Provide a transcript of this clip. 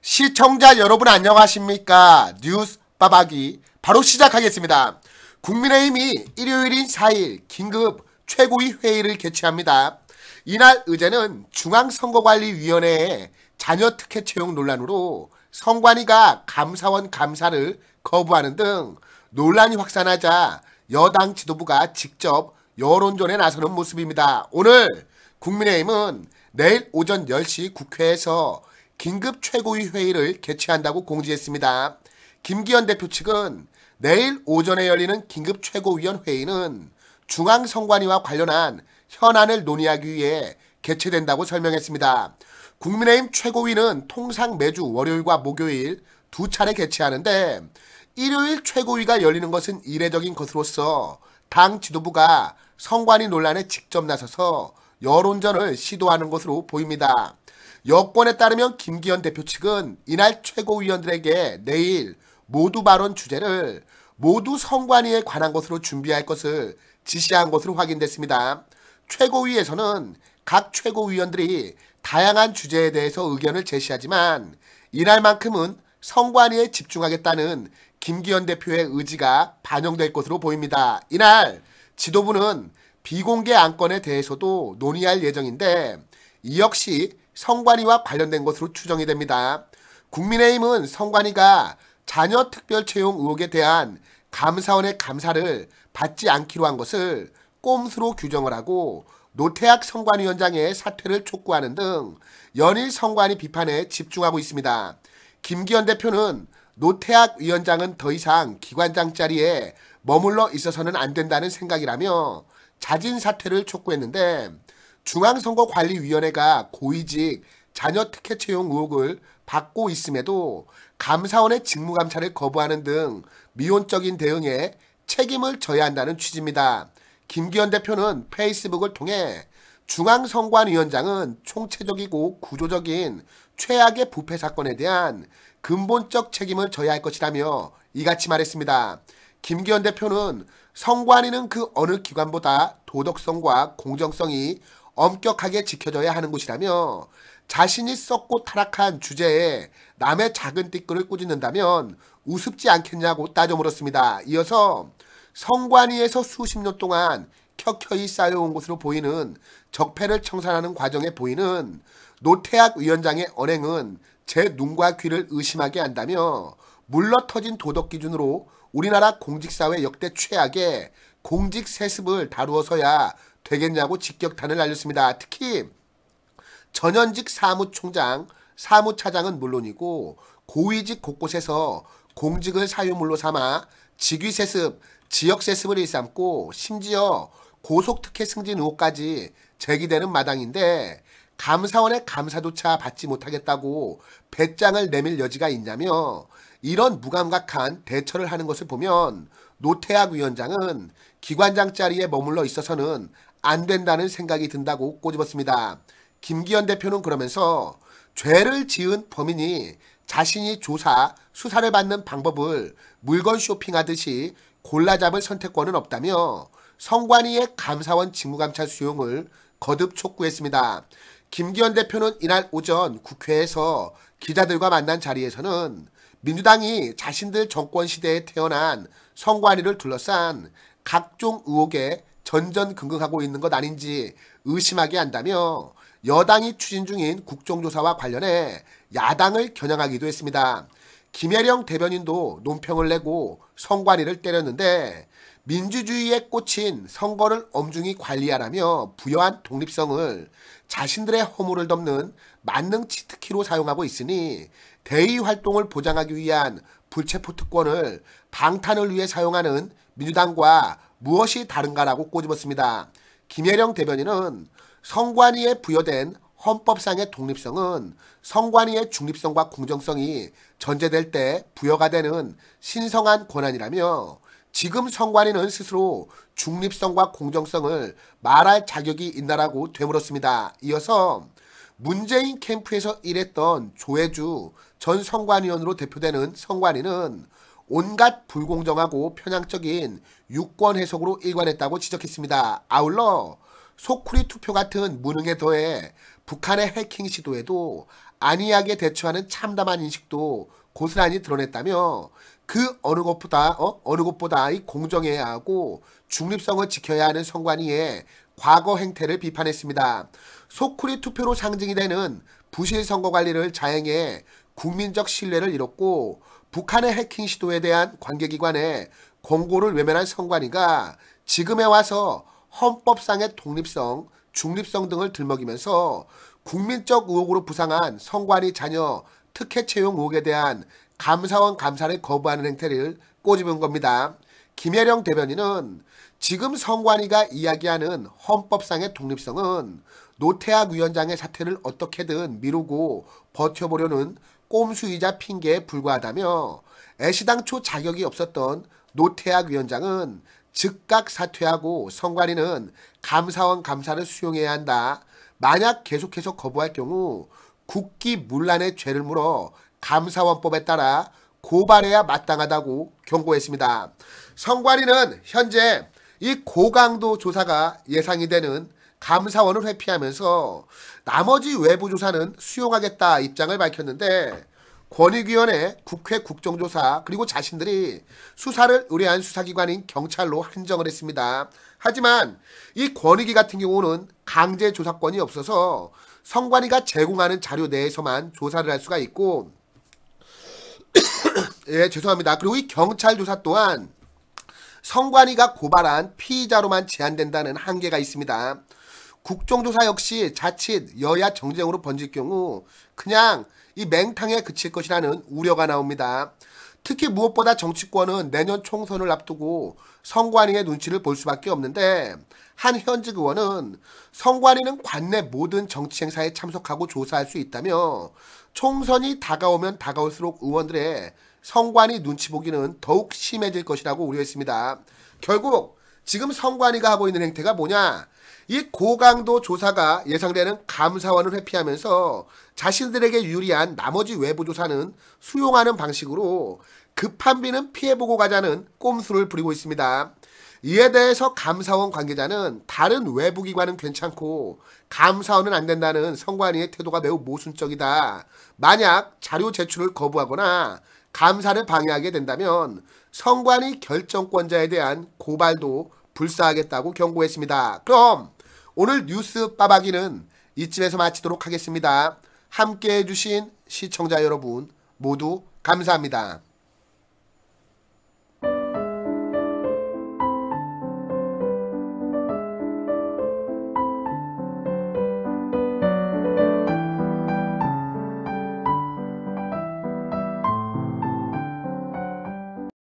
시청자 여러분 안녕하십니까 뉴스 빠박이 바로 시작하겠습니다 국민의힘이 일요일인 4일 긴급 최고위 회의를 개최합니다 이날 의제는 중앙선거관리위원회의 자녀 특혜 채용 논란으로 선관위가 감사원 감사를 거부하는 등 논란이 확산하자 여당 지도부가 직접 여론전에 나서는 모습입니다. 오늘 국민의힘은 내일 오전 10시 국회에서 긴급 최고위 회의를 개최한다고 공지했습니다. 김기현 대표 측은 내일 오전에 열리는 긴급 최고위원 회의는 중앙선관위와 관련한 현안을 논의하기 위해 개최된다고 설명했습니다. 국민의힘 최고위는 통상 매주 월요일과 목요일 두 차례 개최하는데 일요일 최고위가 열리는 것은 이례적인 것으로서 당 지도부가 선관위 논란에 직접 나서서 여론전을 시도하는 것으로 보입니다. 여권에 따르면 김기현 대표 측은 이날 최고위원들에게 내일 모두 발언 주제를 모두 선관위에 관한 것으로 준비할 것을 지시한 것으로 확인됐습니다. 최고위에서는 각 최고위원들이 다양한 주제에 대해서 의견을 제시하지만 이날만큼은 선관위에 집중하겠다는 김기현 대표의 의지가 반영될 것으로 보입니다. 이날 지도부는 비공개 안건에 대해서도 논의할 예정인데 이 역시 성관이와 관련된 것으로 추정이 됩니다. 국민의힘은 성관이가 자녀 특별 채용 의혹에 대한 감사원의 감사를 받지 않기로 한 것을 꼼수로 규정을 하고 노태학 성관위원장의 사퇴를 촉구하는 등 연일 성관이 비판에 집중하고 있습니다. 김기현 대표는 노태학 위원장은 더 이상 기관장 자리에 머물러 있어서는 안 된다는 생각이라며 자진 사퇴를 촉구했는데 중앙선거관리위원회가 고위직 자녀 특혜 채용 의혹을 받고 있음에도 감사원의 직무감찰을 거부하는 등 미온적인 대응에 책임을 져야 한다는 취지입니다. 김기현 대표는 페이스북을 통해 중앙선관위원장은 총체적이고 구조적인 최악의 부패 사건에 대한 근본적 책임을 져야 할 것이라며 이같이 말했습니다. 김기현 대표는 선관위는 그 어느 기관보다 도덕성과 공정성이 엄격하게 지켜져야 하는 곳이라며 자신이 썩고 타락한 주제에 남의 작은 띠끌을 꾸짖는다면 우습지 않겠냐고 따져 물었습니다. 이어서 성관위에서 수십 년 동안 켜켜이 쌓여온 것으로 보이는 적폐를 청산하는 과정에 보이는 노태학 위원장의 언행은 제 눈과 귀를 의심하게 한다며 물러터진 도덕 기준으로 우리나라 공직사회 역대 최악의 공직 세습을 다루어서야 되겠냐고 직격탄을 날렸습니다. 특히 전현직 사무총장, 사무차장은 물론이고 고위직 곳곳에서 공직을 사유물로 삼아 직위세습, 지역세습을 일삼고 심지어 고속특혜 승진 의혹까지 제기되는 마당인데 감사원의 감사조차 받지 못하겠다고 배짱을 내밀 여지가 있냐며 이런 무감각한 대처를 하는 것을 보면 노태학 위원장은 기관장 자리에 머물러 있어서는 안 된다는 생각이 든다고 꼬집었습니다. 김기현 대표는 그러면서 죄를 지은 범인이 자신이 조사, 수사를 받는 방법을 물건 쇼핑하듯이 골라잡을 선택권은 없다며 성관위의 감사원 직무감찰 수용을 거듭 촉구했습니다. 김기현 대표는 이날 오전 국회에서 기자들과 만난 자리에서는 민주당이 자신들 정권 시대에 태어난 성관위를 둘러싼 각종 의혹에 전전긍긍하고 있는 것 아닌지 의심하게 한다며 여당이 추진 중인 국정조사와 관련해 야당을 겨냥하기도 했습니다. 김혜령 대변인도 논평을 내고 선관위를 때렸는데 민주주의의 꽃인 선거를 엄중히 관리하라며 부여한 독립성을 자신들의 허물을 덮는 만능 치트키로 사용하고 있으니 대의 활동을 보장하기 위한 불체포 특권을 방탄을 위해 사용하는 민주당과 무엇이 다른가라고 꼬집었습니다. 김혜령 대변인은 성관위에 부여된 헌법상의 독립성은 성관위의 중립성과 공정성이 전제될 때 부여가 되는 신성한 권한이라며 지금 성관위는 스스로 중립성과 공정성을 말할 자격이 있나라고 되물었습니다. 이어서 문재인 캠프에서 일했던 조혜주 전 성관위원으로 대표되는 성관위는 온갖 불공정하고 편향적인 유권 해석으로 일관했다고 지적했습니다. 아울러 소쿠리 투표 같은 무능에 더해 북한의 해킹 시도에도 안이하게 대처하는 참담한 인식도 고스란히 드러냈다며 그 어느 것보다 어? 어느 것보다 이 공정해야 하고 중립성을 지켜야 하는 선관위의 과거 행태를 비판했습니다. 소쿠리 투표로 상징이 되는 부실 선거 관리를 자행해 국민적 신뢰를 잃었고 북한의 해킹 시도에 대한 관계기관에 권고를 외면한 선관위가 지금에 와서 헌법상의 독립성, 중립성 등을 들먹이면서 국민적 의혹으로 부상한 선관위 자녀 특혜 채용 의혹에 대한 감사원 감사를 거부하는 행태를 꼬집은 겁니다. 김혜령 대변인은 지금 선관위가 이야기하는 헌법상의 독립성은 노태학 위원장의 사태를 어떻게든 미루고 버텨보려는 꼼수이자 핑계에 불과하다며 애시당초 자격이 없었던 노태학 위원장은 즉각 사퇴하고 성관이는 감사원 감사를 수용해야 한다. 만약 계속해서 거부할 경우 국기 문란의 죄를 물어 감사원법에 따라 고발해야 마땅하다고 경고했습니다. 성관이는 현재 이 고강도 조사가 예상이 되는 감사원을 회피하면서 나머지 외부 조사는 수용하겠다 입장을 밝혔는데 권익위원회, 국회 국정조사 그리고 자신들이 수사를 의뢰한 수사기관인 경찰로 한정을 했습니다. 하지만 이 권익위 같은 경우는 강제 조사권이 없어서 성관위가 제공하는 자료 내에서만 조사를 할 수가 있고 예 죄송합니다. 그리고 이 경찰 조사 또한 성관위가 고발한 피의자로만 제한된다는 한계가 있습니다. 국정조사 역시 자칫 여야 정쟁으로 번질 경우 그냥 이 맹탕에 그칠 것이라는 우려가 나옵니다. 특히 무엇보다 정치권은 내년 총선을 앞두고 선관위의 눈치를 볼 수밖에 없는데 한 현직 의원은 선관위는 관내 모든 정치 행사에 참석하고 조사할 수 있다며 총선이 다가오면 다가올수록 의원들의 선관위 눈치 보기는 더욱 심해질 것이라고 우려했습니다. 결국 지금 성관위가 하고 있는 행태가 뭐냐? 이 고강도 조사가 예상되는 감사원을 회피하면서 자신들에게 유리한 나머지 외부 조사는 수용하는 방식으로 급한 비는 피해보고 가자는 꼼수를 부리고 있습니다. 이에 대해서 감사원 관계자는 다른 외부 기관은 괜찮고 감사원은 안 된다는 성관위의 태도가 매우 모순적이다. 만약 자료 제출을 거부하거나 감사를 방해하게 된다면 성관위 결정권자에 대한 고발도 불사하겠다고 경고했습니다. 그럼 오늘 뉴스 빠박이는 이쯤에서 마치도록 하겠습니다. 함께 해주신 시청자 여러분 모두 감사합니다.